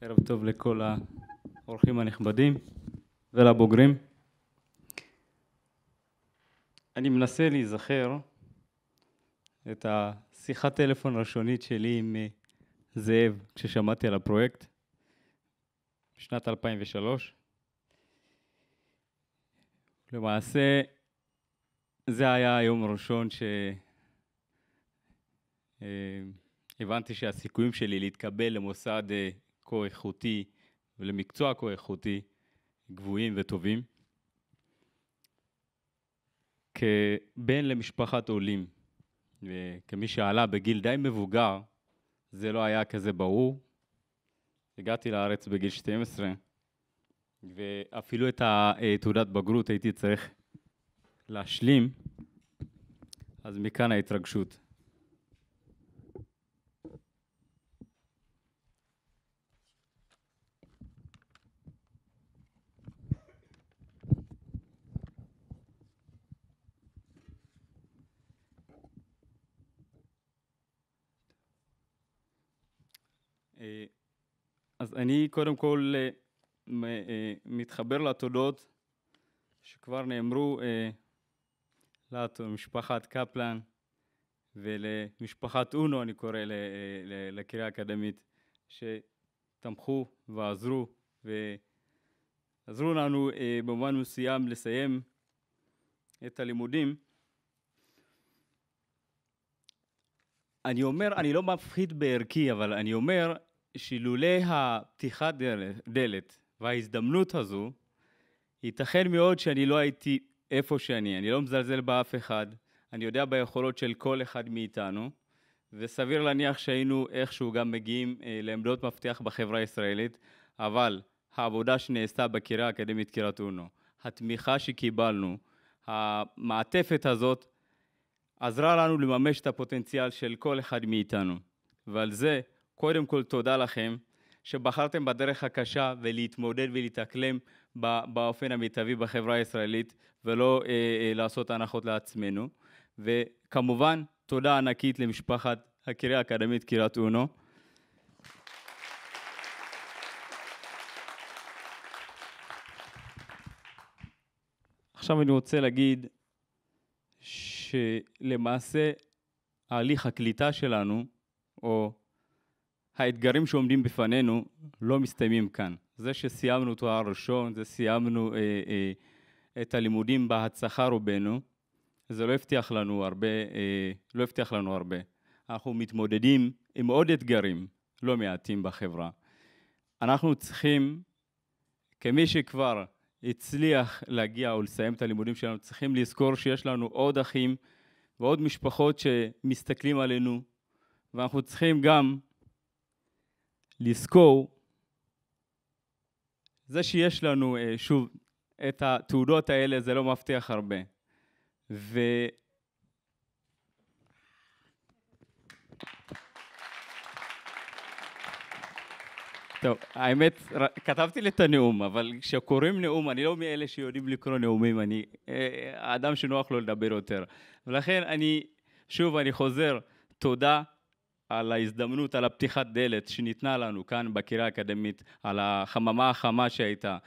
ערב טוב לכל האורחים הנכבדים ולבוגרים. אני מנסה להיזכר את השיחת טלפון הראשונית שלי עם אה, זאב כששמעתי על הפרויקט בשנת 2003. למעשה זה היה היום הראשון ש... אה, הבנתי שהסיכויים שלי להתקבל למוסד אה, כה איכותי ולמקצוע כה איכותי גבוהים וטובים. כבן למשפחת עולים, וכמי אה, שעלה בגיל די מבוגר, זה לא היה כזה ברור. הגעתי לארץ בגיל 12, ואפילו את תעודת בגרות הייתי צריך להשלים, אז מכאן ההתרגשות. אה, אז אני קודם כל אה, אה, מתחבר לתודות שכבר נאמרו למשפחת קפלן ולמשפחת אונו, אני קורא לקריאה האקדמית, שתמכו ועזרו ועזרו לנו במובן מסוים לסיים את הלימודים. אני אומר, אני לא מפחיד בערכי, אבל אני אומר, שלולא הפתיחת דלת וההזדמנות הזו, ייתכן מאוד שאני לא הייתי איפה שאני, אני לא מזלזל באף אחד, אני יודע ביכולות של כל אחד מאיתנו, וסביר להניח שהיינו איכשהו גם מגיעים אה, לעמדות מפתח בחברה הישראלית, אבל העבודה שנעשתה בקריה האקדמית קריית אונו, התמיכה שקיבלנו, המעטפת הזאת עזרה לנו לממש את הפוטנציאל של כל אחד מאיתנו, ועל זה קודם כל תודה לכם שבחרתם בדרך הקשה ולהתמודד ולהתאקלם באופן המיטבי בחברה הישראלית ולא אה, אה, לעשות הנחות לעצמנו. וכמובן, תודה ענקית למשפחת הקריה האקדמית קריית אונו. עכשיו אני רוצה להגיד שלמעשה הליך הקליטה שלנו, או האתגרים שעומדים בפנינו לא מסתיימים כאן. זה שסיימנו תואר ראשון, זה סיימנו אה, אה, את הלימודים בהצלחה רובנו, זה לא הבטיח לנו הרבה, אה, לא הבטיח לנו הרבה. אנחנו מתמודדים עם עוד אתגרים לא מעטים בחברה. אנחנו צריכים, כמי שכבר הצליח להגיע או לסיים את הלימודים שלנו, צריכים לזכור שיש לנו עוד אחים ועוד משפחות שמסתכלים עלינו, ואנחנו צריכים גם לזכור זה שיש לנו, אה, שוב, את התעודות האלה, זה לא מבטיח הרבה. ו... טוב, האמת, כתבתי לי את הנאום, אבל כשקוראים נאום, אני לא מאלה שיודעים לקרוא נאומים, אני אה, אה, האדם שנוח לו לדבר יותר. ולכן אני, שוב, אני חוזר, תודה על ההזדמנות, על הפתיחת דלת שניתנה לנו כאן בקריה האקדמית, על החממה החמה שהייתה,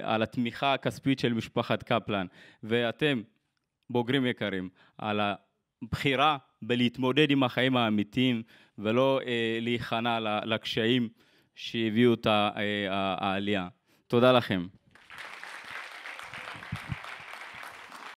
על התמיכה הכספית של משפחת קפלן, ואתם, בוגרים יקרים, על הבחירה בלהתמודד עם החיים האמיתיים ולא אה, להיכנע לקשיים שהביאו את אה, העלייה. תודה לכם.